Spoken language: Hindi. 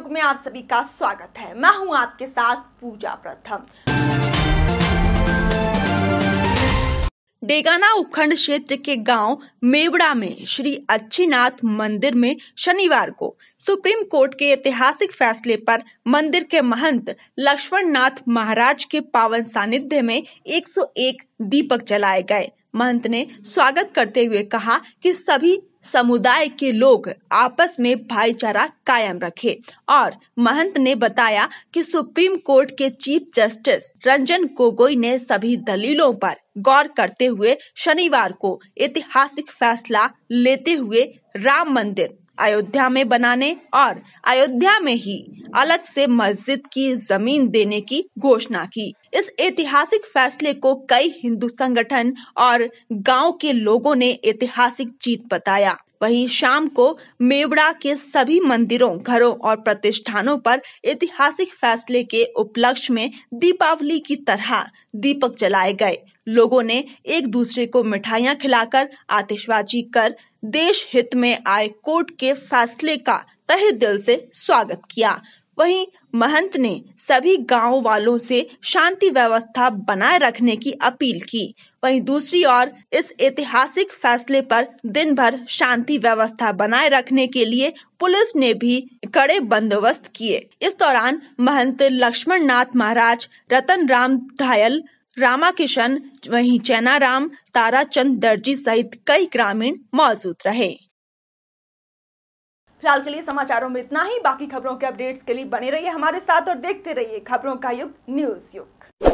युग में आप सभी का स्वागत है मैं हूं आपके साथ पूजा प्रथम डेगाना उपखंड क्षेत्र के गांव मेवड़ा में श्री अच्छीनाथ मंदिर में शनिवार को सुप्रीम कोर्ट के ऐतिहासिक फैसले पर मंदिर के महंत लक्ष्मण नाथ महाराज के पावन सानिध्य में 101 दीपक जलाए गए महंत ने स्वागत करते हुए कहा कि सभी समुदाय के लोग आपस में भाईचारा कायम रखे और महंत ने बताया कि सुप्रीम कोर्ट के चीफ जस्टिस रंजन गोगोई ने सभी दलीलों पर गौर करते हुए शनिवार को ऐतिहासिक फैसला लेते हुए राम मंदिर अयोध्या में बनाने और अयोध्या में ही अलग से मस्जिद की जमीन देने की घोषणा की इस ऐतिहासिक फैसले को कई हिंदू संगठन और गांव के लोगों ने ऐतिहासिक जीत बताया वहीं शाम को मेवड़ा के सभी मंदिरों घरों और प्रतिष्ठानों पर ऐतिहासिक फैसले के उपलक्ष्य में दीपावली की तरह दीपक जलाए गए लोगों ने एक दूसरे को मिठाइयां खिलाकर आतिशबाजी कर देश हित में आए कोर्ट के फैसले का तहे दिल से स्वागत किया वहीं महंत ने सभी गांव वालों से शांति व्यवस्था बनाए रखने की अपील की वहीं दूसरी ओर इस ऐतिहासिक फैसले पर दिन भर शांति व्यवस्था बनाए रखने के लिए पुलिस ने भी कड़े बंदोबस्त किए इस दौरान महंत लक्ष्मण नाथ महाराज रतन राम घायल रामा किशन वही तारा ताराचंद दर्जी सहित कई ग्रामीण मौजूद रहे फिलहाल के लिए समाचारों में इतना ही बाकी खबरों के अपडेट्स के लिए बने रहिए हमारे साथ और देखते रहिए खबरों का युग न्यूज युग